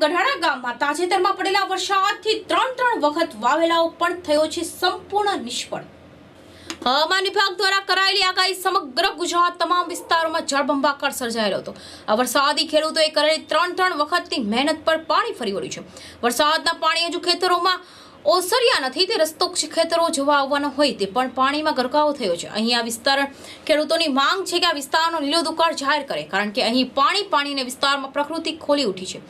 ગઢાણા ગામમાં તાજેતરમાં પડેલા વરસાદથી ત્રણ ત્રણ વખત વાવેલાઓ પણ થયો છે સંપૂર્ણ નિષ્ફળ હવામાન વિભાગ દ્વારા કરાયેલી આગાહી સમગ્ર ગુજરાત તમામ વિસ્તારોમાં જળબંબાકાર સર્જાયેલો હતો આ વરસાદી ખેડૂતોએ કરેલી ત્રણ ત્રણ વખતની મહેનત પર પાણી ફરી વળ્યું છે વરસાદના પાણી હજુ ખેતરોમાં ઓસરિયા નથી તે રસ્તો ખેતરો જોવા આવવાનો હોય તે પણ પાણીમાં ગરકાવ થયો છે અહીં આ વિસ્તાર ખેડૂતોની માંગ છે કે આ વિસ્તારનો લીલો દુકાળ જાહેર કરે કારણ કે અહીં પાણી પાણીને વિસ્તારમાં પ્રકૃતિ ખોલી ઉઠી છે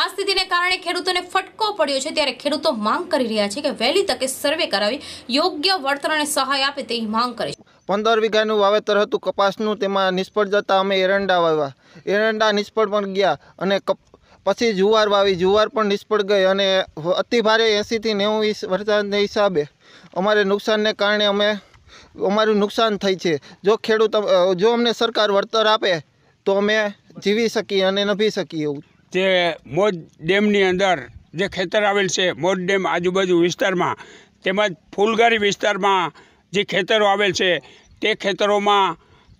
આ સ્થિતિને કારણે ખેડૂતોને ફટકો પડ્યો છે ત્યારે ખેડૂતો માંગ કરી રહ્યા છે કે વહેલી તકે સર્વે કરાવી યોગ્ય વળતર અને સહાય આપે તેવી માંગ કરે છે પંદર વીઘાનું વાવેતર હતું કપાસનું તેમાં નિષ્ફળ જતા અમે એરંડા વાવ્યા એરંડા નિષ્ફળ પણ ગયા અને પછી જુવાર વાવી જુવાર પણ નિષ્ફળ ગઈ અને અતિ ભારે એંસીથી નેવું ઇસ વરસાદને હિસાબે અમારે નુકસાનને કારણે અમે અમારું નુકસાન થઈ છે જો ખેડૂત જો અમને સરકાર વળતર આપે તો અમે જીવી શકીએ અને નભી શકીએ એવું જે મોજ ડેમની અંદર જે ખેતર આવેલ છે મોજ ડેમ આજુબાજુ વિસ્તારમાં તેમજ ફૂલગારી વિસ્તારમાં જે ખેતરો આવેલ છે તે ખેતરોમાં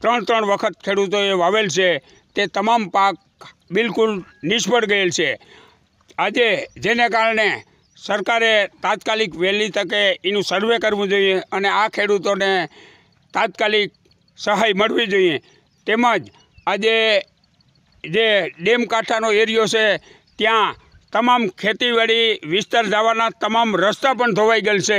ત્રણ ત્રણ વખત ખેડૂતોએ વાવેલ છે તે તમામ પાક બિલકુલ નિષ્ફળ ગયેલ છે આજે જેને કારણે સરકારે તાત્કાલિક વહેલી તકે એનું સર્વે કરવું જોઈએ અને આ ખેડૂતોને તાત્કાલિક સહાય મળવી જોઈએ તેમજ આજે જે ડેમ કાંઠાનો એરિયો છે ત્યાં તમામ ખેતીવાડી વિસ્તાર જવાના તમામ રસ્તા પણ ધોવાઈ ગયેલ છે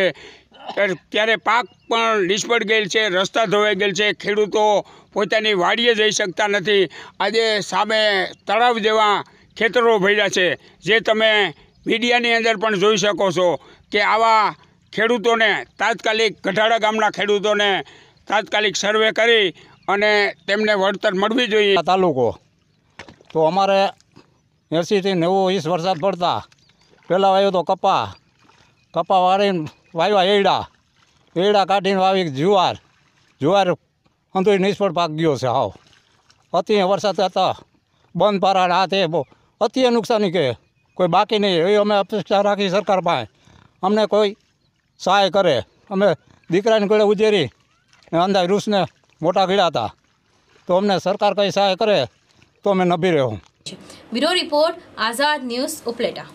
ત્યારે પાક પણ નિષ્ફળ ગયેલ છે રસ્તા ધોવાઈ ગયેલ છે ખેડૂતો પોતાની વાડીએ જઈ શકતા નથી આજે સામે તળાવ જેવા ખેતરો ભર્યા છે જે તમે મીડિયાની અંદર પણ જોઈ શકો છો કે આવા ખેડૂતોને તાત્કાલિક ગઢાડા ગામના ખેડૂતોને તાત્કાલિક સર્વે કરી અને તેમને વળતર મળવી જોઈએ તાલુકો તો અમારે એંસીથી નેવું વીસ વરસાદ પડતા પહેલાં આવ્યો તો કપા કપા વાળીને વાવ્યા એડા એડા કાઢીને વાવી જુવાર જુવાર અંધોઈ નિષ્ફળ પાક ગયો છે હાવ અતિ વરસાદ હતા બંધ પારા આ તે બહુ અતિ નુકસાની કે કોઈ બાકી નહીં એ અમે અપેક્ષા રાખી સરકાર પાસે અમને કોઈ સહાય કરે અમે દીકરાને ગળે ઉજેરી અંદાજ રૂસને મોટા ગળ્યા હતા તો અમને સરકાર કંઈ સહાય કરે તો અમે નભી રહ્યો bureau report Azad news Upleta